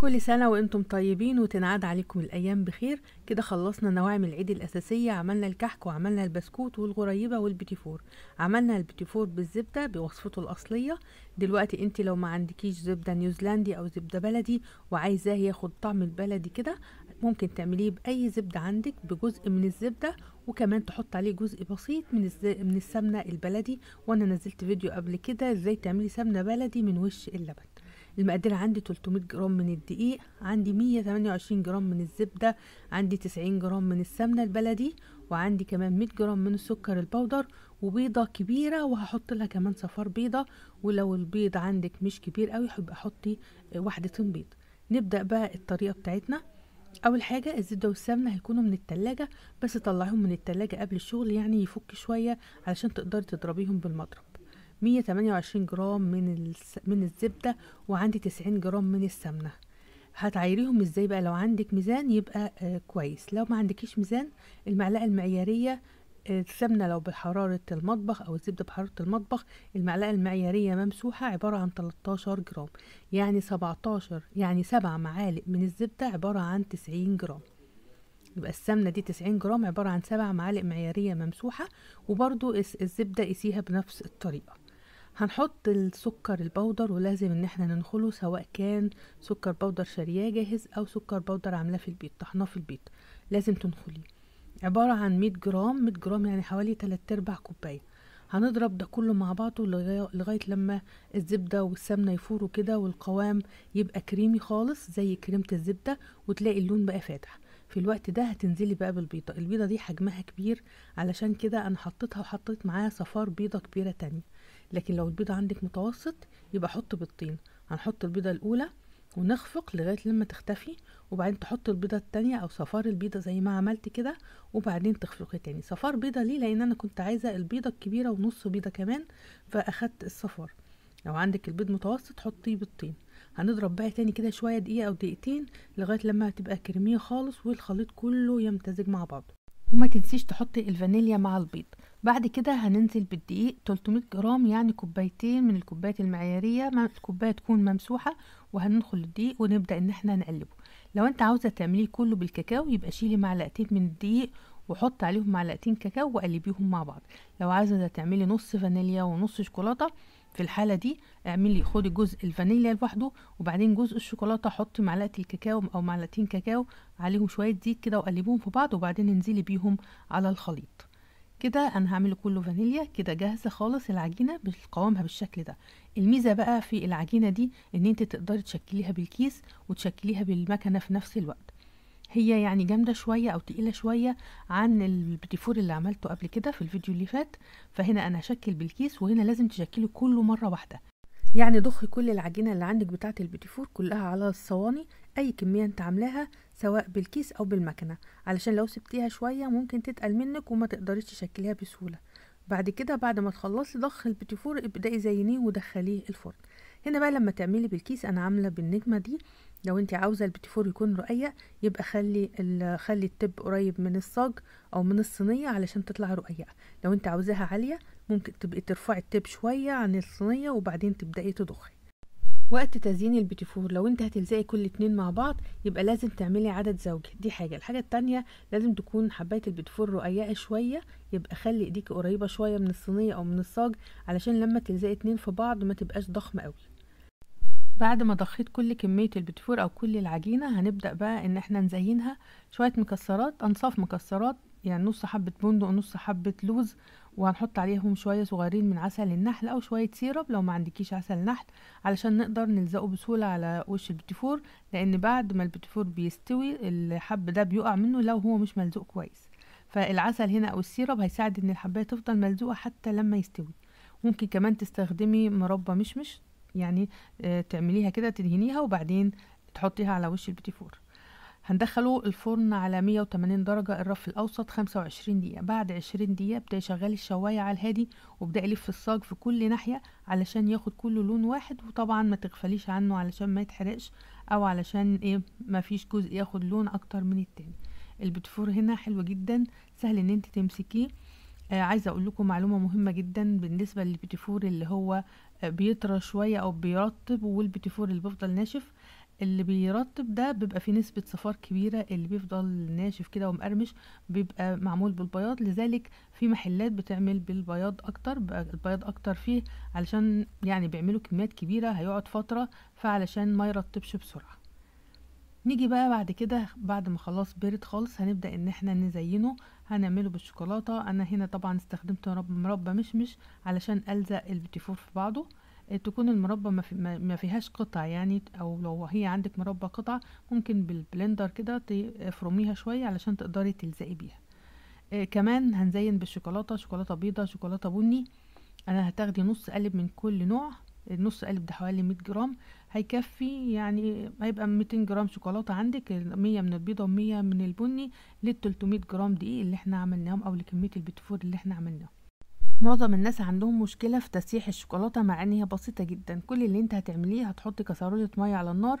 كل سنة وانتم طيبين وتنعاد عليكم الأيام بخير كده خلصنا نواعم العيد الأساسية عملنا الكحك وعملنا البسكوت والغريبة والبتيفور عملنا البتيفور بالزبدة بوصفته الأصلية دلوقتي انت لو ما عندكيش زبدة نيوزيلندي أو زبدة بلدي وعايزاه ياخد طعم البلدي كده ممكن تعمليه بأي زبدة عندك بجزء من الزبدة وكمان تحط عليه جزء بسيط من الز... من السمنة البلدي وأنا نزلت فيديو قبل كده ازاي تعملي سمنة بلدي من وش اللبن المقادير عندي 300 جرام من الدقيق عندي 128 جرام من الزبدة عندي 90 جرام من السمنة البلدي وعندي كمان 100 جرام من السكر البودر وبيضة كبيرة وهحط لها كمان صفار بيضة ولو البيض عندك مش كبير قوي حب حطي واحدة بيض نبدأ بقى الطريقة بتاعتنا اول حاجه الزبده والسمنه هيكونوا من التلاجة بس طلعيهم من التلاجة قبل الشغل يعني يفك شويه علشان تقدري تضربيهم بالمضرب 128 جرام من الس... من الزبدة وعندي 90 جرام من السمنة هتعيريهم ازاي بقى لو عندك ميزان يبقى آه كويس لو ما عندكيش ميزان المعلقة المعيارية آه، السمنة لو بحرارة المطبخ أو الزبدة بحرارة المطبخ المعلقة المعيارية ممسوحة عبارة عن 13 جرام يعني 17 يعني 7 معالق من الزبدة عبارة عن 90 جرام يبقى السمنة دي 90 جرام عبارة عن 7 معالق معيارية ممسوحة وبرضو الزبدة قسيها بنفس الطريقة هنحط السكر البودر ولازم ان احنا ننخله سواء كان سكر بودر شارياه جاهز او سكر بودر عاملاه في البيت طحناه في البيت لازم تنخليه عبارة عن مية جرام مية جرام يعني حوالي تلات ارباع كوباية هنضرب ده كله مع بعضه لغاية لما الزبدة والسمنة يفوروا كده والقوام يبقى كريمي خالص زي كريمة الزبدة وتلاقي اللون بقى فاتح في الوقت ده هتنزلي بقى بالبيضة البيضة دي حجمها كبير علشان كده انا حطيتها وحطيت معاها صفار بيضة كبيرة تانية لكن لو البيضة عندك متوسط يبقى حط بيضتين هنحط البيضة الأولى ونخفق لغاية لما تختفي وبعدين تحط البيضة التانية أو صفار البيضة زي ما عملت كده وبعدين تخفقي تاني صفار بيضة ليه لأن أنا كنت عايزة البيضة الكبيرة ونص بيضة كمان فأخدت الصفار لو عندك البيض متوسط حطيه بالطين هنضرب بقى تاني كده شوية دقيقة أو دقيقتين لغاية لما هتبقى كريمية خالص والخليط كله يمتزج مع بعضه وما تنسيش تحطي الفانيليا مع البيض بعد كده هننزل بالدقيق 300 جرام يعني كوبايتين من الكوبايات المعياريه الكوبايه تكون ممسوحه وهندخل الدقيق ونبدا ان احنا نقلبه لو انت عاوزه تعمليه كله بالكاكاو يبقى شيلي معلقتين من الدقيق وحط عليهم معلقتين كاكاو وقلبيهم مع بعض لو عايزه تعملي نص فانيليا ونص شوكولاته في الحالة دي اعملي خدي جزء الفانيليا لوحده وبعدين جزء الشوكولاتة حطي معلقة الكاكاو أو معلقتين كاكاو عليهم شوية زيت كده وقلبيهم في بعض وبعدين انزلي بيهم على الخليط كده انا هعمله كله فانيليا كده جاهزه خالص العجينه بقوامها بالشكل ده الميزه بقى في العجينه دي ان انت تقدري تشكليها بالكيس وتشكليها بالمكنه في نفس الوقت هي يعني جامدة شوية أو تقيلة شوية عن البتيفور اللي عملته قبل كده في الفيديو اللي فات فهنا أنا هشكل بالكيس وهنا لازم تشكله كله مرة واحدة يعني ضخي كل العجينة اللي عندك بتاعة البتيفور كلها على الصواني أي كمية أنت عاملاها سواء بالكيس أو بالمكنة علشان لو سبتيها شوية ممكن تتقل منك وما تقدريش تشكليها بسهولة بعد كده بعد ما تخلصي ضخ البتيفور ابدأي زينيه ودخليه الفرن هنا بقى لما تعملي بالكيس انا عامله بالنجمه دي لو انت عاوزه البيتي فور يكون رقيق يبقى خلي خلي التب قريب من الصاج او من الصينيه علشان تطلع رقيقه لو انت عاوزاها عاليه ممكن تبقي ترفعي التب شويه عن الصينيه وبعدين تبداي تضخي وقت تزيين البيتي فور لو انت هتلزقي كل اتنين مع بعض يبقى لازم تعملي عدد زوجي دي حاجه الحاجه التانية لازم تكون حبايه البيتي فور رقيقه شويه يبقى خلي ايديكي قريبه شويه من الصينيه او من الصاج علشان لما تلزقي اتنين في بعض ما تبقاش ضخمه قوي بعد ما ضخيت كل كمية البتفور او كل العجينة هنبدأ بقى ان احنا نزينها شوية مكسرات انصاف مكسرات يعني نص حبة بندق ونص حبة لوز وهنحط عليهم شوية صغيرين من عسل النحل او شوية سيرب لو ما عندكيش عسل نحل علشان نقدر نلزقه بسهولة على وش البتفور لان بعد ما البتفور بيستوي الحب ده بيقع منه لو هو مش ملزوق كويس فالعسل هنا او السيرب هيساعد ان الحباية تفضل ملزوقة حتى لما يستوي ممكن كمان تستخدمي مربى مشمش يعني آه، تعمليها كده تدهنيها وبعدين تحطيها على وش البيتي فور هندخله الفرن على 180 درجة الرف الأوسط 25 دقيقة بعد 20 دقيقة ابدأي شغلي الشواية على الهادي وابدأي لف الصاج في كل ناحية علشان ياخد كله لون واحد وطبعا ما تغفليش عنه علشان ما يتحرقش أو علشان ايه ما فيش جزء ياخد لون أكتر من التاني البتفور هنا حلو جدا سهل ان انت تمسكيه آه عايزه اقول لكم معلومه مهمه جدا بالنسبه للبيتيفور اللي هو آه، بيطرى شويه او بيرطب والبيتيفور اللي بيفضل ناشف اللي بيرطب ده بيبقى فيه نسبة صفار كبيرة اللي بيفضل ناشف كده ومقرمش بيبقى معمول بالبياض لذلك في محلات بتعمل بالبياض اكتر البياض اكتر فيه علشان يعني بيعملوا كميات كبيرة هيقعد فترة فعلشان ما يرطبش بسرعة نيجي بقى بعد كده بعد ما خلاص برد خالص هنبدأ ان احنا نزينه هنعمله بالشوكولاتة انا هنا طبعا استخدمت مربى مشمش علشان ألزق فور في بعضه آه، تكون المربى ما, في ما فيهاش قطع يعني او لو هي عندك مربى قطع ممكن بالبلندر كده تفرميها شوية علشان تقدري تلزقي بيها آه كمان هنزين بالشوكولاتة شوكولاتة بيضة شوكولاتة بني انا هتاخدي نص قلب من كل نوع نص قالب ده حوالي 100 جرام هيكفي يعني هيبقى 200 جرام شوكولاته عندك 100 من البيضه و100 من البني لل 300 جرام دقيق اللي احنا عملناهم او لكميه البيتفور اللي احنا عملناهم معظم الناس عندهم مشكله في تسيح الشوكولاته مع ان هي بسيطه جدا كل اللي انت هتعمليه هتحطي كسروله ميه على النار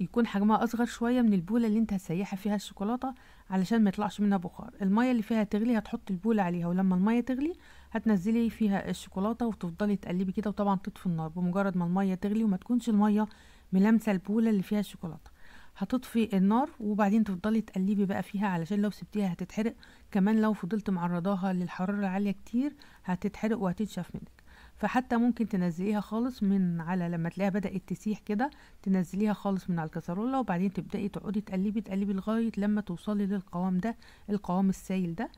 يكون حجمها اصغر شويه من البوله اللي انت هتسيحي فيها الشوكولاته علشان ما يطلعش منها بخار الميه اللي فيها تغلي هتحط البوله عليها ولما الميه تغلي هتنزلي فيها الشوكولاته وتفضلي تقلبي كده وطبعا تطفي النار بمجرد ما الميه تغلي وما تكونش الميه ملامسه البوله اللي فيها الشوكولاته هتطفي النار وبعدين تفضلي تقلبي بقى فيها علشان لو سبتيها هتتحرق كمان لو فضلت معرضاها للحراره العاليه كتير هتتحرق وهتنشف منك فحتى ممكن تنزليها خالص من على لما تلاقيها بدأت تسيح كده تنزليها خالص من على الكسرولة وبعدين تبدأي تقعدي تقلبي تقلبي لغاية لما توصلي للقوام ده القوام السايل ده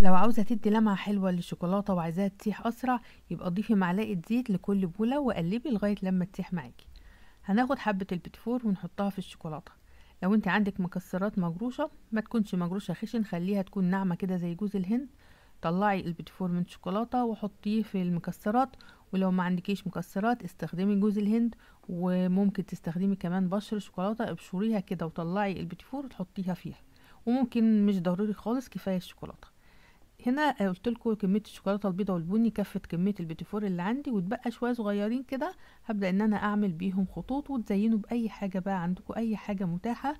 لو عاوزة تدي لمعة حلوة للشوكولاتة وعايزاها تسيح أسرع يبقى ضيفي معلقة زيت لكل بولة وقلبي لغاية لما تسيح معاكي هناخد حبة البتفور ونحطها في الشوكولاتة لو انت عندك مكسرات مجروشة ما تكونش مجروشة خشن خليها تكون ناعمة كده زي جوز الهند طلعي فور من شوكولاته وحطيه في المكسرات ولو ما عندكيش مكسرات استخدمي جوز الهند وممكن تستخدمي كمان بشر شوكولاته ابشريها كده وطلعي فور وتحطيها فيها وممكن مش ضروري خالص كفايه الشوكولاته هنا قلت لكم كميه الشوكولاته البيضاء والبني كفت كميه البيتيفور اللي عندي واتبقى شويه صغيرين كده هبدا ان انا اعمل بيهم خطوط وتزينوا باي حاجه بقى عندكم اي حاجه متاحه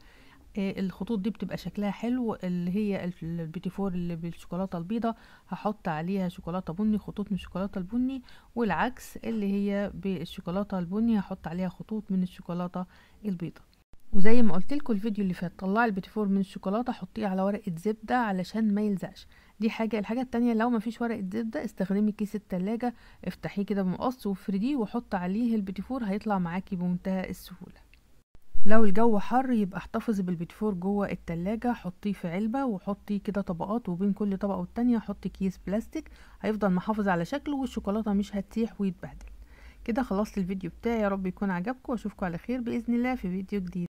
آه، الخطوط دي بتبقى شكلها حلو اللي هي البيتي فور اللي بالشوكولاته البيضه هحط عليها شوكولاته بني خطوط من الشوكولاته البني والعكس اللي هي بالشوكولاته البني هحط عليها خطوط من الشوكولاته البيضه وزي ما قلت لكم الفيديو اللي فات طلعي البيتي فور من الشوكولاته حطيه على ورقه زبده علشان ما يلزقش دي حاجه الحاجه التانية لو ما فيش ورقه زبده استخدمي كيس التلاجة افتحيه كده بمقص وفرديه وحط عليه البيتي فور هيطلع معاكي بمنتهى السهوله لو الجو حر يبقى احتفظي بالبيتفور جوه التلاجة حطيه في علبة وحطي كده طبقات وبين كل طبقة والتانية حطي كيس بلاستيك هيفضل محافظ على شكله والشوكولاتة مش هتسيح ويتبهدل كده خلصت الفيديو بتاعي يا رب يكون عجبكم واشوفكم على خير بإذن الله في فيديو جديد